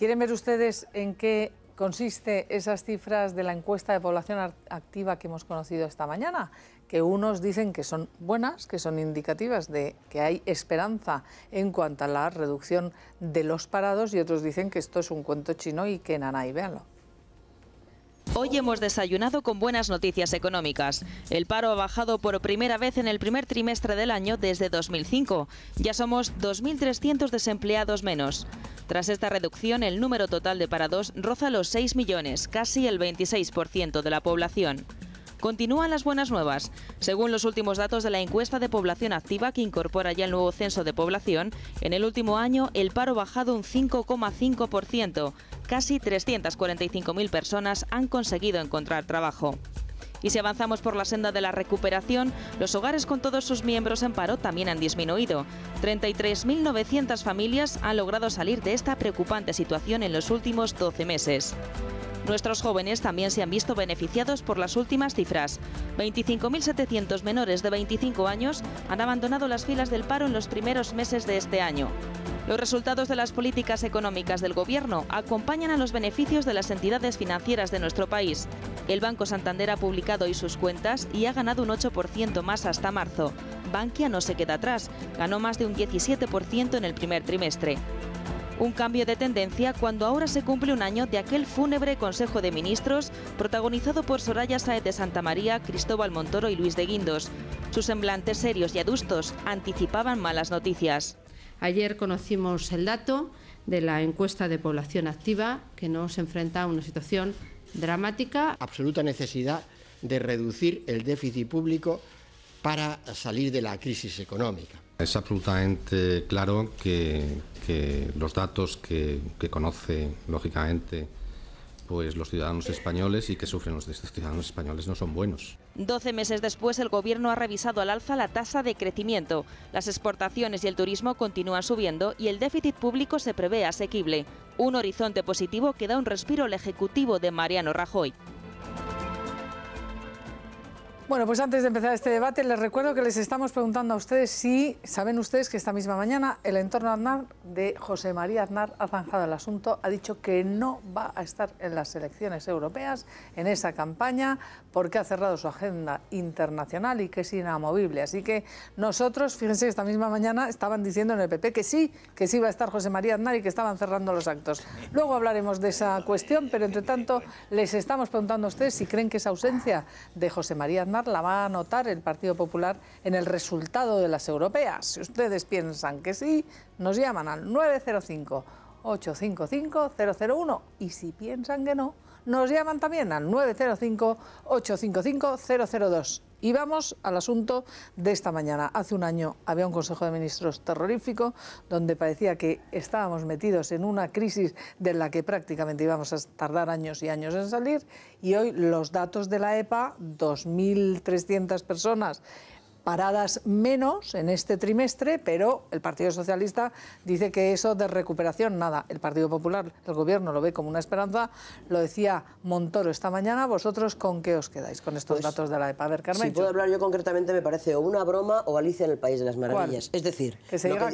¿Quieren ver ustedes en qué consiste esas cifras de la encuesta de población activa que hemos conocido esta mañana? Que unos dicen que son buenas, que son indicativas de que hay esperanza en cuanto a la reducción de los parados y otros dicen que esto es un cuento chino y que nanay, véanlo. Hoy hemos desayunado con buenas noticias económicas. El paro ha bajado por primera vez en el primer trimestre del año desde 2005. Ya somos 2.300 desempleados menos. Tras esta reducción, el número total de parados roza los 6 millones, casi el 26% de la población. Continúan las buenas nuevas. Según los últimos datos de la encuesta de población activa que incorpora ya el nuevo censo de población, en el último año el paro ha bajado un 5,5%. Casi 345.000 personas han conseguido encontrar trabajo. Y si avanzamos por la senda de la recuperación, los hogares con todos sus miembros en paro también han disminuido. 33.900 familias han logrado salir de esta preocupante situación en los últimos 12 meses. Nuestros jóvenes también se han visto beneficiados por las últimas cifras. 25.700 menores de 25 años han abandonado las filas del paro en los primeros meses de este año. Los resultados de las políticas económicas del Gobierno acompañan a los beneficios de las entidades financieras de nuestro país. El Banco Santander ha publicado hoy sus cuentas y ha ganado un 8% más hasta marzo. Bankia no se queda atrás, ganó más de un 17% en el primer trimestre. Un cambio de tendencia cuando ahora se cumple un año de aquel fúnebre Consejo de Ministros protagonizado por Soraya Saez de Santa María, Cristóbal Montoro y Luis de Guindos. Sus semblantes serios y adustos anticipaban malas noticias. Ayer conocimos el dato de la encuesta de población activa que nos enfrenta a una situación dramática. Absoluta necesidad de reducir el déficit público para salir de la crisis económica. Es absolutamente claro que, los datos que, que conoce, lógicamente, pues los ciudadanos españoles y que sufren los ciudadanos españoles no son buenos. Doce meses después, el Gobierno ha revisado al alza la tasa de crecimiento. Las exportaciones y el turismo continúan subiendo y el déficit público se prevé asequible. Un horizonte positivo que da un respiro al Ejecutivo de Mariano Rajoy. Bueno, pues antes de empezar este debate, les recuerdo que les estamos preguntando a ustedes si saben ustedes que esta misma mañana el entorno Aznar de José María Aznar ha zanjado el asunto, ha dicho que no va a estar en las elecciones europeas, en esa campaña, porque ha cerrado su agenda internacional y que es inamovible. Así que nosotros, fíjense, que esta misma mañana estaban diciendo en el PP que sí, que sí va a estar José María Aznar y que estaban cerrando los actos. Luego hablaremos de esa cuestión, pero entre tanto les estamos preguntando a ustedes si creen que esa ausencia de José María Aznar la va a anotar el Partido Popular en el resultado de las europeas. Si ustedes piensan que sí, nos llaman al 905-855-001 y si piensan que no, nos llaman también al 905-855-002. Y vamos al asunto de esta mañana. Hace un año había un Consejo de Ministros terrorífico donde parecía que estábamos metidos en una crisis de la que prácticamente íbamos a tardar años y años en salir. Y hoy los datos de la EPA, 2.300 personas paradas menos en este trimestre, pero el Partido Socialista dice que eso de recuperación, nada. El Partido Popular, el Gobierno lo ve como una esperanza. Lo decía Montoro esta mañana. ¿Vosotros con qué os quedáis con estos pues, datos de la EPA? A ver, Carmen. Si puedo hablar yo concretamente, me parece o una broma o Alicia en el País de las Maravillas. Es decir, que que, lo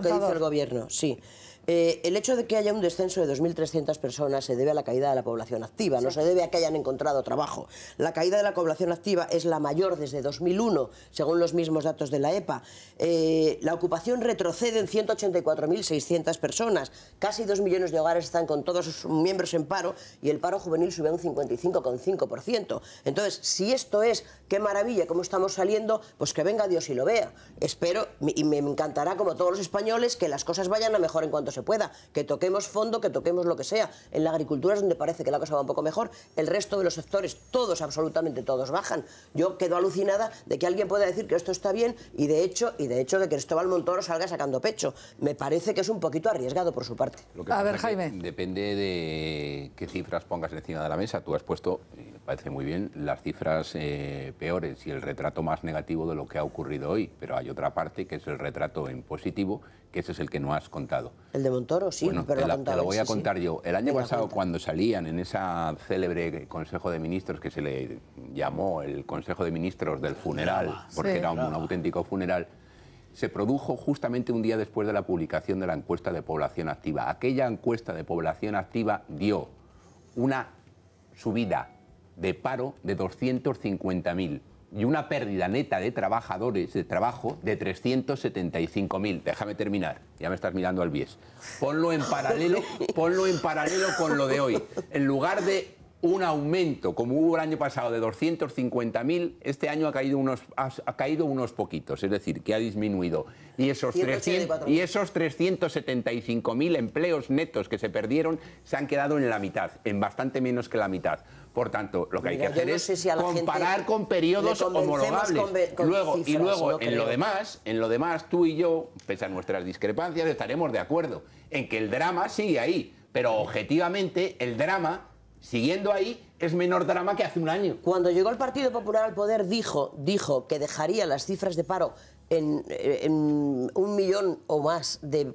que dice el Gobierno, sí. Eh, el hecho de que haya un descenso de 2.300 personas se debe a la caída de la población activa, no se debe a que hayan encontrado trabajo. La caída de la población activa es la mayor desde 2001, según los mismos datos de la EPA. Eh, la ocupación retrocede en 184.600 personas. Casi 2 millones de hogares están con todos sus miembros en paro y el paro juvenil sube a un 55,5%. Entonces, si esto es, qué maravilla, cómo estamos saliendo, pues que venga Dios y lo vea. Espero y me encantará, como todos los españoles, que las cosas vayan a mejor en cuanto se pueda, que toquemos fondo, que toquemos lo que sea. En la agricultura es donde parece que la cosa va un poco mejor, el resto de los sectores, todos, absolutamente todos, bajan. Yo quedo alucinada de que alguien pueda decir que esto está bien y de hecho, y de hecho que Cristóbal Montoro salga sacando pecho. Me parece que es un poquito arriesgado por su parte. a ver, Jaime. Depende de qué cifras pongas encima de la mesa. Tú has puesto eh, parece muy bien las cifras eh, peores y el retrato más negativo de lo que ha ocurrido hoy, pero hay otra parte que es el retrato en positivo, que ese es el que no has contado. El de Montoro, sí, pero lo, voy a contar yo. El año pasado, cuando salían en ese célebre Consejo de Ministros, que se le llamó el Consejo de Ministros del Funeral, porque era un auténtico funeral, se produjo justamente un día después de la publicación de la encuesta de población activa. Aquella encuesta de población activa dio una subida de paro de 250.000 y una pérdida neta de trabajadores de trabajo de 375.000. Déjame terminar, ya me estás mirando al bies. Ponlo en paralelo, ponlo en paralelo con lo de hoy. En lugar de un aumento, como hubo el año pasado, de 250.000, este año ha caído, unos, ha, caído unos poquitos, es decir, que ha disminuido. Y esos, y esos 375.000 empleos netos que se perdieron se han quedado en la mitad, en bastante menos que la mitad. Por tanto, lo que hay que hacer es comparar con periodos homologables. luego, y luego, en lo demás, en lo demás, tú y yo, pese a nuestras discrepancias, estaremos de acuerdo en que el drama sigue ahí. Pero objetivamente, el drama, siguiendo ahí, es menor drama que hace un año. Cuando llegó el Partido Popular al poder, dijo, dijo que dejaría las cifras de paro en, un millón o más de,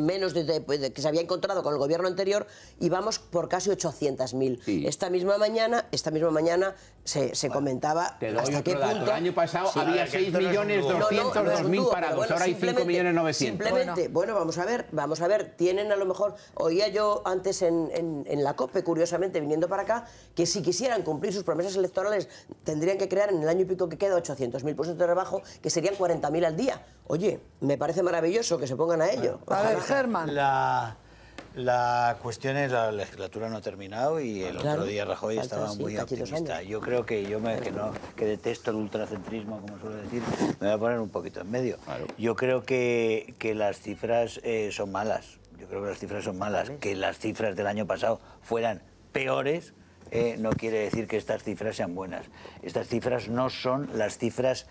menos que se había encontrado con el gobierno anterior y vamos por casi 800.000. Esta misma mañana, esta misma mañana se, comentaba hasta qué punto. El año pasado había 6 millones parados, ahora hay 5.900.000 Simplemente, bueno. vamos a ver, vamos a ver, tienen a lo mejor oía yo antes en, la COPE curiosamente viniendo para acá que si quisieran cumplir sus promesas electorales tendrían que crear en el año y pico que queda 800.000 puestos de trabajo que serían 40.000 al día. Oye, me parece maravilloso que se pongan a ello. A ver, Germán. La, la, cuestión es la legislatura no ha terminado y el otro día Rajoy estaba muy optimista. Yo creo que yo me, que, detesto el ultracentrismo, como suelo decir, me voy a poner un poquito en medio. Yo creo que, que las cifras eh, son malas. Yo creo que las cifras son malas. Que las cifras del año pasado fueran peores. Eh, no quiere decir que estas cifras sean buenas. Estas cifras no son las cifras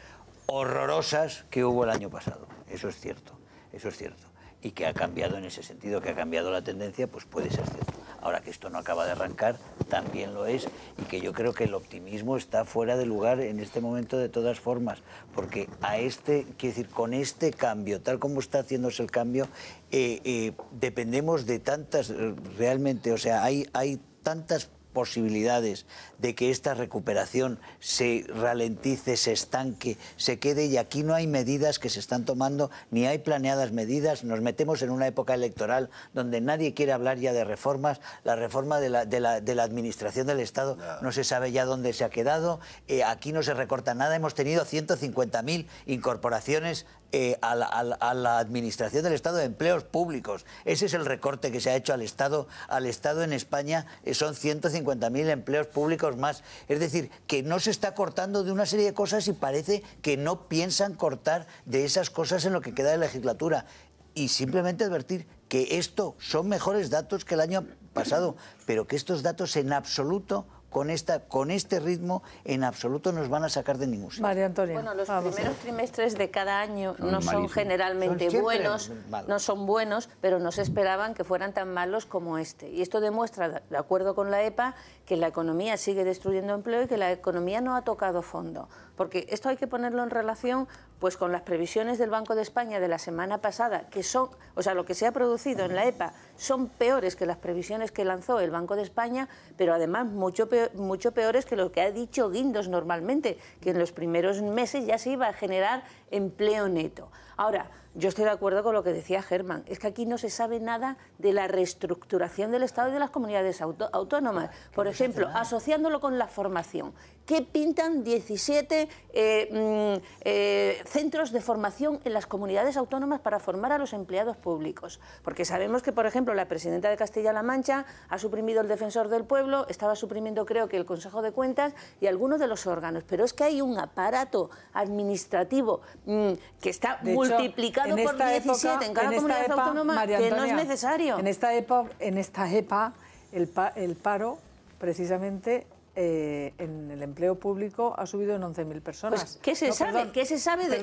horrorosas que hubo el año pasado. Eso es cierto, eso es cierto. Y que ha cambiado en ese sentido, que ha cambiado la tendencia, pues puede ser cierto. Ahora que esto no acaba de arrancar, también lo es, y que yo creo que el optimismo está fuera de lugar en este momento de todas formas, porque a este, quiero decir, con este cambio, tal como está haciéndose el cambio, eh, eh, dependemos de tantas, eh, realmente, o sea, hay, hay tantas posibilidades de que esta recuperación se ralentice, se estanque, se quede y aquí no hay medidas que se están tomando, ni hay planeadas medidas. Nos metemos en una época electoral donde nadie quiere hablar ya de reformas. La reforma de la, administración del Estado no. se sabe ya dónde se ha quedado. Eh, aquí no se recorta nada. Hemos tenido 150.000 incorporaciones eh, a, la, Administración del Estado de Empleos Públicos. Ese es el recorte que se ha hecho al Estado. Al Estado en España eh, son 150.000 empleos públicos más. Es decir, que no se está cortando de una serie de cosas y parece que no piensan cortar de esas cosas en lo que queda de legislatura. Y simplemente advertir que esto son mejores datos que el año pasado, pero que estos datos en absoluto con, esta, con este ritmo en absoluto nos van a sacar de ningún sitio. María Bueno, los primeros trimestres de cada año no son generalmente buenos, no son buenos, pero no se esperaban que fueran tan malos como este. Y esto demuestra, de acuerdo con la EPA, que la economía sigue destruyendo empleo y que la economía no ha tocado fondo. Porque esto hay que ponerlo en relación pues con las previsiones del Banco de España de la semana pasada, que son, o sea, lo que se ha producido en la EPA son peores que las previsiones que lanzó el Banco de España, pero además mucho, mucho peores que lo que ha dicho Guindos normalmente, que en los primeros meses ya se iba a generar empleo neto. Ahora, yo estoy de acuerdo con lo que decía Germán, es que aquí no se sabe nada de la reestructuración del Estado y de las comunidades autónomas. Ah, por ejemplo, asociándolo con la formación. ¿Qué pintan 17 eh, mm, eh, centros de formación en las comunidades autónomas para formar a los empleados públicos? Porque sabemos que, por ejemplo, la presidenta de Castilla-La Mancha ha suprimido el defensor del pueblo, estaba suprimiendo, creo que, el Consejo de Cuentas y algunos de los órganos. Pero es que hay un aparato administrativo Mm, que está multiplicado por 17 en cada comunidad autónoma, que no es necesario. En esta EPA, en esta EPA el, el paro precisamente eh, en el empleo público ha subido en 11.000 personas. Pues, ¿qué, se sabe? ¿Qué se sabe de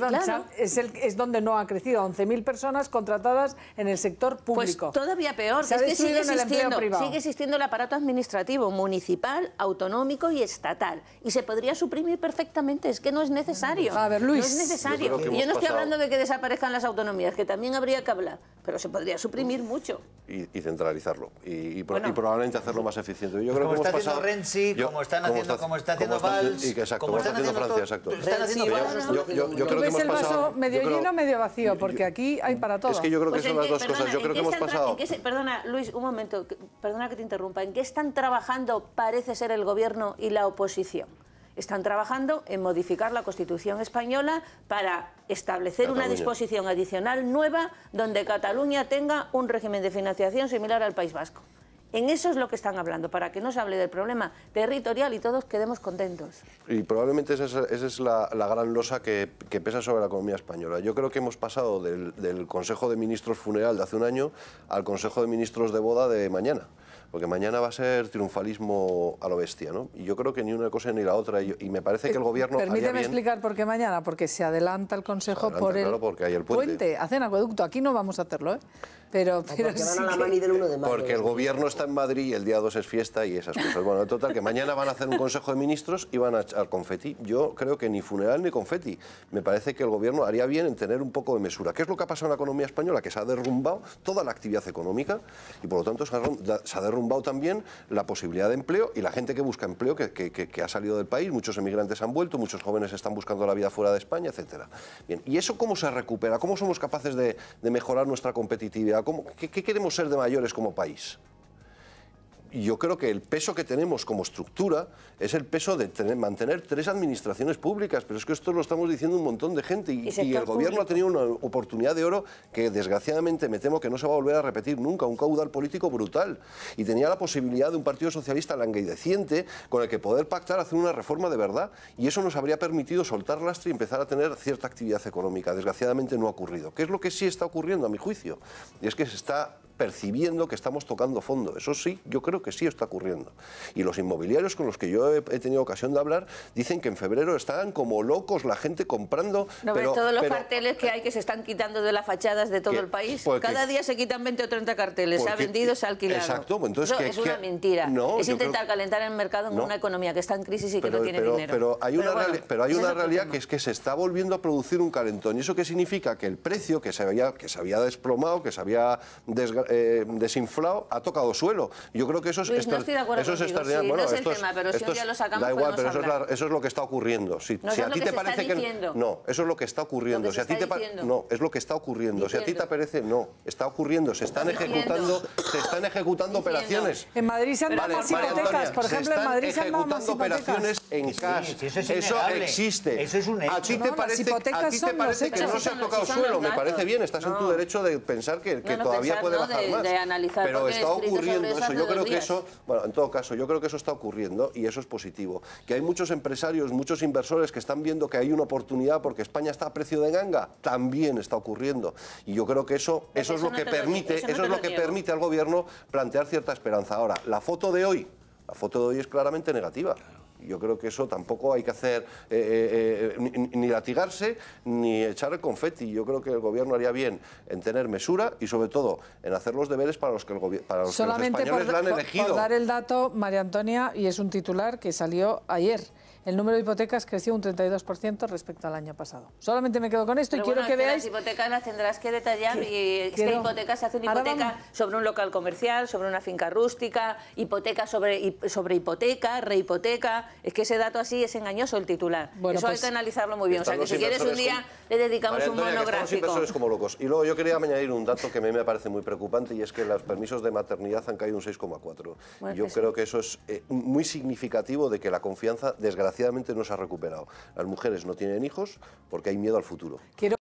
es, el, es, donde no ha crecido, 11.000 personas contratadas en el sector pues público. Pues todavía peor, sigue existiendo, sigue existiendo el aparato administrativo municipal, autonómico y estatal. Y se podría suprimir perfectamente, es que no es necesario. A ver, Luis. No es necesario. Yo, yo no estoy hablando de que desaparezcan las autonomías, que también habría que hablar, pero se podría suprimir mucho. Y, centralizarlo. Y, probablemente hacerlo más eficiente. Yo creo que como están haciendo, como está haciendo haciendo, Francia, exacto. Están el vaso medio lleno, medio vacío, porque aquí hay para todo. Es que yo creo que son las dos cosas. Yo hemos perdona, Luis, un momento. Perdona que te interrumpa. ¿En qué están trabajando? Parece ser el gobierno y la oposición están trabajando en modificar la Constitución española para establecer una disposición adicional nueva donde Cataluña tenga un régimen de financiación similar al País Vasco. En eso es lo que están hablando, para que no se hable del problema territorial y todos quedemos contentos. Y probablemente esa es, la, gran losa que, pesa sobre la economía española. Yo creo que hemos pasado del, Consejo de Ministros funeral de hace un año al Consejo de Ministros de boda de mañana porque mañana va a ser triunfalismo a lo bestia, ¿no? Y yo creo que ni una cosa ni la otra, y, me parece que el eh, gobierno... Permíteme explicar por qué mañana, porque se adelanta el Consejo por el, puente. Hacen acueducto, aquí no vamos a hacerlo, ¿eh? Pero, porque a la del 1 de mayo. Porque el gobierno está en Madrid, el día 2 es fiesta y esas cosas. Bueno, en total, que mañana van a hacer un consejo de ministros y van a echar confeti. Yo creo que ni funeral ni confeti. Me parece que el gobierno haría bien en tener un poco de mesura. ¿Qué es lo que ha pasado en la economía española? Que se ha derrumbado toda la actividad económica y por lo tanto se ha derrumbado también la posibilidad de empleo y la gente que busca empleo que, ha salido del país. Muchos emigrantes han vuelto, muchos jóvenes están buscando la vida fuera de España, etc. Bien, ¿y eso cómo se recupera? ¿Cómo somos capaces de, mejorar nuestra competitividad? ¿Qué queremos ser de mayores como país? yo creo que el peso que tenemos como estructura es el peso de mantener tres administraciones públicas, pero es que esto lo estamos diciendo un montón de gente y, el gobierno ha tenido una oportunidad de oro que desgraciadamente me temo que no se va a volver a repetir nunca, un caudal político brutal. Y tenía la posibilidad de un partido socialista languideciente con el que poder pactar hacer una reforma de verdad y eso nos habría permitido soltar lastre y empezar a tener cierta actividad económica. Desgraciadamente no ha ocurrido. ¿Qué es lo que sí está ocurriendo a mi juicio? Y es que se está percibiendo que estamos tocando fondo. Eso sí, yo creo que sí está ocurriendo. Y los inmobiliarios con los que yo he, tenido ocasión de hablar dicen que en febrero estaban como locos la gente comprando. No, ves todos los carteles que hay que se están quitando de las fachadas de todo el país. Cada día se quitan 20 o 30 carteles, se ha vendido, se ha alquilado. Exacto, pues entonces es una mentira. es intentar calentar el mercado en una economía que está en crisis y que no tiene dinero. Pero hay una, pero hay una realidad que es que se está volviendo a producir un calentón. ¿Y eso qué significa? Que el precio que se había, que se había desplomado, que se había desgastado, eh, desinflado ha tocado suelo. Yo creo que eso es, eso es extraordinario. bueno, da igual, pero eso es, lo que está ocurriendo. Si, no, a ti te parece que no, eso es lo que está ocurriendo. si a ti te no, es lo que está ocurriendo. Si a ti te parece no, está ocurriendo. Se están ejecutando, se están ejecutando operaciones. En Madrid se han dado hipotecas, por ejemplo, en Madrid se han ejecutando operaciones en cash. eso, existe. Eso es un hecho. A ti te parece, que no se ha tocado suelo. Me parece bien, estás en tu derecho de pensar que, todavía puede bajar de, analizar. Pero está ocurriendo eso. Yo creo que eso, bueno, en todo caso, yo creo que eso está ocurriendo y eso es positivo. Que hay muchos empresarios, muchos inversores que están viendo que hay una oportunidad porque España está a precio de ganga, también está ocurriendo. Y yo creo que eso, eso, es lo que permite, eso, es lo que permite al gobierno plantear cierta esperanza. Ahora, la foto de hoy, la foto de hoy es claramente negativa. Yo creo que eso tampoco hay que hacer eh, eh, eh, ni, latigarse ni echar el confeti. Yo creo que el gobierno haría bien en tener mesura y sobre todo en hacer los deberes para los que, el para los, españoles la han elegido. Solamente por dar el dato, María Antonia, y es un titular que salió ayer. El número de hipotecas creció un 32% respecto al año pasado. Solamente me quedo con esto y quiero que, veáis... Las hipotecas las tendrás que detallar y es hipotecas se hace una hipoteca sobre un local comercial, sobre una finca rústica, hipoteca sobre, sobre hipoteca, rehipoteca. Es que ese dato así es engañoso el titular. Eso hay pues que analizarlo muy bien. O sea, que si quieres un día le dedicamos un monográfico. como locos. Y luego yo quería añadir un dato que a mí me parece muy preocupante y es que los permisos de maternidad han caído un 6,4. yo creo que eso es eh, muy significativo de que la confianza, desgraciada desgraciadamente no se ha recuperado. Las mujeres no tienen hijos porque hay miedo al futuro.